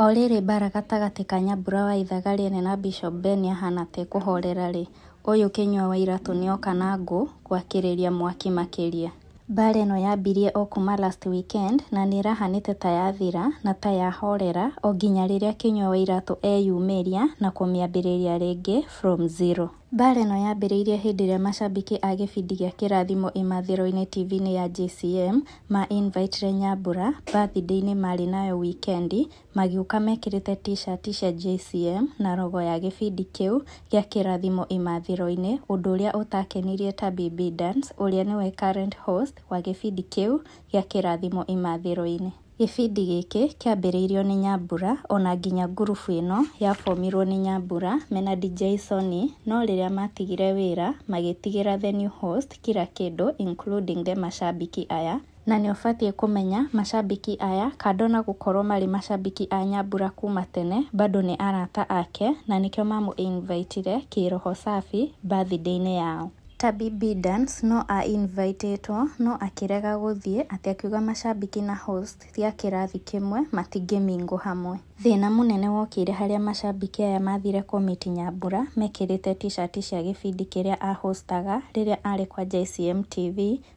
O rĩrĩ mbara gatagatĩ ka Nyambura wa Ithaga Rĩene na Bishop Ben yahana te ĩkũhorera-rĩ, ũyũ Kinyua wa Iratũ nĩoka na ngũ gwakĩrĩria mwaki makĩria. Mbara ĩno yambirie o kuma last weekend na nĩĩrahanĩte ta yathira na ta yahorera o nginya rĩrĩa Kinyua wa Iratũ eyumĩria na kũmĩambĩrĩria rĩngĩ from zero Mbaara ĩno yambĩrĩirie hĩndĩ ĩrĩa macambĩki a gĩbindi gĩa kĩrathimo ĩmathĩro-inĩ TV-inĩ ya jcm ma Invite Lenyambura bathidĩ-inĩ marĩ nayo wikendi magĩũka mekĩrĩte ticati cia jcm na rogo ya gĩbindi kĩu gĩa kĩrathimo ĩmathĩro-inĩ ũndũ ũrĩa ũtakenirie BB Dance ũrĩa nĩwe current host wa gĩbindi kĩu gĩa kĩrathimo ĩmathĩro-inĩ Gĩbindi gĩkĩ kĩambĩrĩirio nĩ Nyambura ona nginya ngurubu ĩno yabomirwo nĩ Nyambura mena Dj Sony no rĩrĩa matigire wĩra magĩtigĩra the new host kila kĩndũ including the mashabiki aya na ũbatiĩ kũmenya mashabiki aya kando na gũkorwo marĩ mashabiki a Nyambura kuma tene bado nĩ arata ake na nĩkĩo mamũ-invite-ire kĩroho Safi birthday-inĩ yao Tabi Bidens no a-invitĩtwo no akĩrega gũthiĩ atĩ akiuga macambĩki na host gĩa kĩrathi kĩmwe matingĩmingwo hamwe. Thĩna mũnene wokire harĩa macambĩki aya mathire komĩtĩ Nyambura mekĩrĩte ticati cia gĩbindi kĩrĩa ahostaga rĩrĩa arĩ kwa JCM TV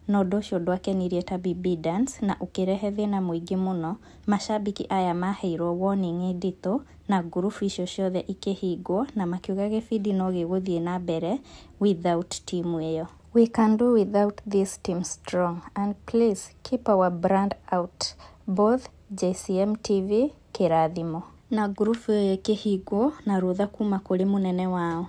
na ũndũ ũcio ndwakenirie Tabibi Dance na ũkĩrehe thĩna mũingĩ mũno, macambĩki aya maheirwo warning nditũ na ngurubu icio ciothe ikĩhingwo na makiuga gĩbindi no gĩgũthiĩ na mbere without timu ĩyo. We can do without this team strong and please keep our brand out both JCM TV kĩrathimo na ngurubu ĩyo ĩkĩhingwo na rũtha kuuma kũrĩ mũnene wao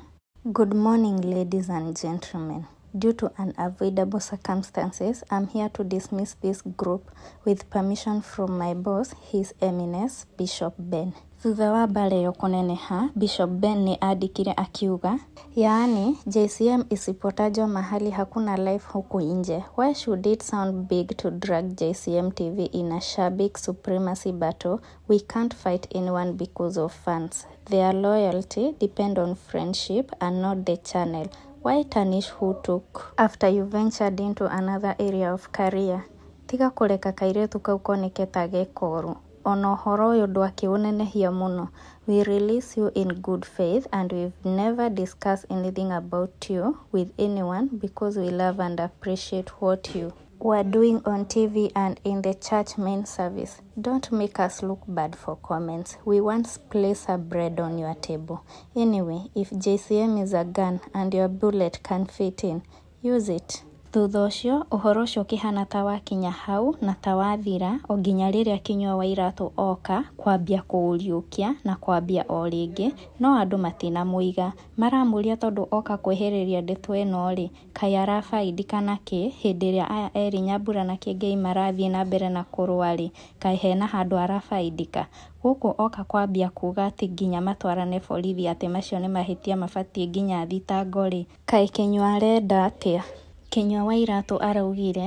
good morning ladies and gentlemen Due to unavoidable circumstances, I'm here to dismiss this group with permission from my boss, His Eminence Bishop Ben. Thutha wa mbara ĩyo kũneneha, Bishop Ben nĩ andĩkire akiuga, yaani JCM isipotajwa mahali hakuna life huku nje. Why should it sound big to drag JCM TV in a shabik supremacy battle? We can't fight anyone because of fans. Their loyalty depend on friendship and not the channel. Why tanish who took after you ventured into another area of career? Tiga kureka kairetu kau koneke ta gekoru ona ũhoro ũyũ ndwakĩũnenehia muno we release you in good faith and we've never discussed anything about you with anyone because we love and appreciate what you were doing on TV and in the church main service. Don't make us look bad for comments. We once placed a bread on your table. Anyway, if JCM is a gun and your bullet can fit in, use it. Thutha ũcio ũhoro ũcio ũkĩhana ta wakinya hau na ta wathira onginya rĩrĩa Kinyua wa Iratũ oka kwambia kũũriũkia na kwambia o rĩngĩ no andũ matinamũiga, Maramũria tondũ oka kwehereria ndeto ĩno rĩ kaĩ arabaindi kana kĩ hĩndĩ ĩrĩa aya erĩ Nyambura na Kĩengei marathiĩ nambere na kũrũa rĩ kaĩ hena handũ arabaindĩka? Gũkũ oka kwambia kuuga atĩ nginya matwarane borithi atĩ macio nĩ mahĩtia mabatiĩ nginya thitango rĩ kaĩ Kinyua arenda atĩa? Kinyua Wairatu araugire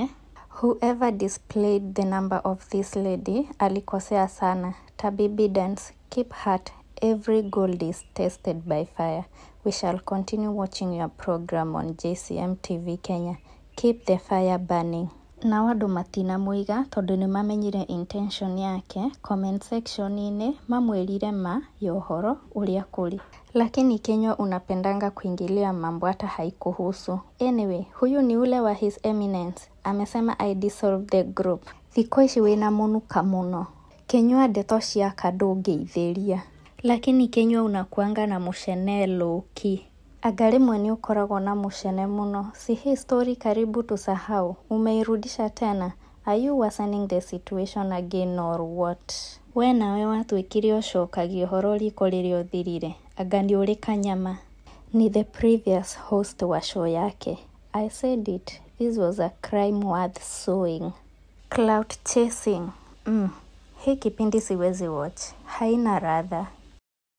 Whoever displayed the number of this lady alikosea sana. Tabibi dance, keep heart. Every gold is tested by fire. We shall continue watching your program on JCM TV Kenya. Keep the fire burning. nao andå matinamwĩiga tondũ nĩ mamenyire intention yake comment section-inĩ mamwĩrire ma ya ũhoro ũrĩa kũrĩ lakini Kenywa unapendanga kuingilia mambo hata haikuhusu. Anyway, huyu ni ule wa His Eminence amesema I dissolve the group. Thikoici wina munuka muno. Kenywa ndeto ciaka ndũngĩithĩria. Lakini Kenywa unakuanga na mucene lowkey anga rĩmwe nĩ ũkoragwo na mũcene mũno. Si hii story karibu tusahau, umeirudisha tena. Are you worsening the situation again or what? We nawe watwĩkire ũcokagie ũhoro riko rĩrĩa ũthirire Aganiulika Nyama ni the previous host wa show yake. I said it, this was a crime worth suing. Clout chasing. Mm. Hii kipindi siwezi watch, haina radha.